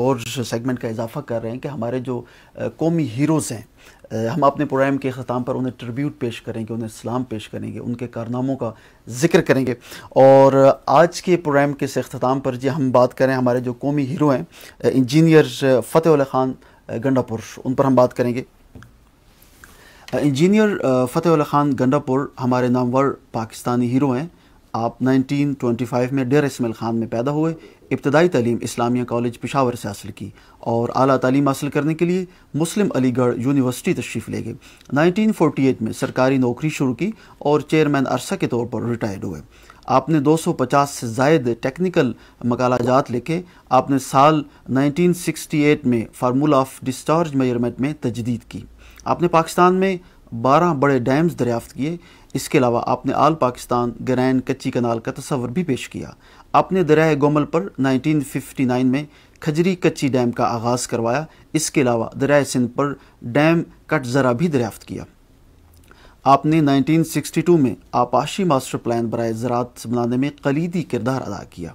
और सेगमेंट का इजाफा कर रहे हैं कि हमारे जो कौमी हीरोज़ हैं हम अपने प्रोग्राम के ख़त्म पर उन्हें ट्रिब्यूट पेश करेंगे उन्हें इस्लाम पेश करेंगे उनके कारनामों का जिक्र करेंगे और आज के प्रोग्राम के से अख्ताम पर जी हम बात करें हमारे जो कौमी हीरो हैं इंजीनियर फ़तेह ख़ान गंडापुर उन पर हम बात करेंगे इंजीनियर फ़तेह ख़ान गंडापुर हमारे नामवर पाकिस्तानी हीरो हैं आप 1925 में डेर इसमल ख़ान में पैदा हुए इब्तदाई तलीम इस्लामिया कॉलेज पिशावर से हासिल की और अली तलीम हासिल करने के लिए मुस्लिम अलीगढ़ यूनिवर्सिटी तशरीफ़ ले गए नाइनटीन फोटी एट में सरकारी नौकरी शुरू की और चेयरमैन अरसा के तौर पर रिटायर्ड हुए आपने 250 से जायद टेक्निकल मकालाजात लिखे आपने साल 1968 में फार्मूला ऑफ डिस्चार्ज मेजरमेंट में तजदीद की आपने पाकिस्तान में बारह बड़े डैम्स दरियाफ्त किए इसके अलावा आपने आल पाकिस्तान ग्रैन कच्ची कनाल का तस्वर भी पेश किया आपने दरिया गोमल पर 1959 में खजरी कच्ची डैम का आगाज़ करवाया इसके अलावा दरिया सिंध पर डैम कट ज़रा भी दरियाफ्त किया आपने 1962 में आपाशी मास्टर प्लान बरए ज़रात बनाने में कलीदी किरदार अदा किया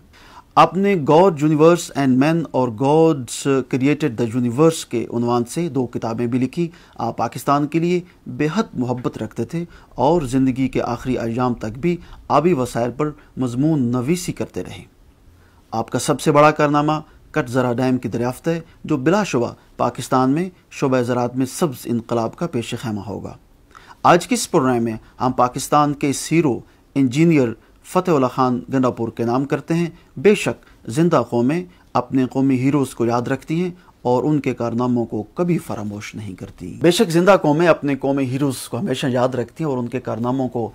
आपने गॉड यूनिवर्स एंड मैन और गॉड्स क्रिएटेड द यूनिवर्स के उनवान से दो किताबें भी लिखी आप पाकिस्तान के लिए बेहद मोहब्बत रखते थे और ज़िंदगी के आखिरी अयाम तक भी आबी वसायल पर मजमून नवीसी करते रहे आपका सबसे बड़ा कारनामा कट ज़रा डैम की दरियाफ्त है जो बिलाशुबा पाकिस्तान में शुब ज़रात में सब्ज़ इनकलाब का पेश खैमा होगा आज के इस प्रोग्राम में हम पाकिस्तान के इस हीरो इंजीनियर फ़तेह ख़ान गंडापुर के नाम करते हैं बेशक जिंदा कौमें अपने कौमी हीरोज़ को याद रखती हैं और उनके कारनामों को कभी फरामोश नहीं करती बेशक जिंदा कौमें अपने कौमी हीरोज़ को हमेशा याद रखती हैं और उनके कारनामों को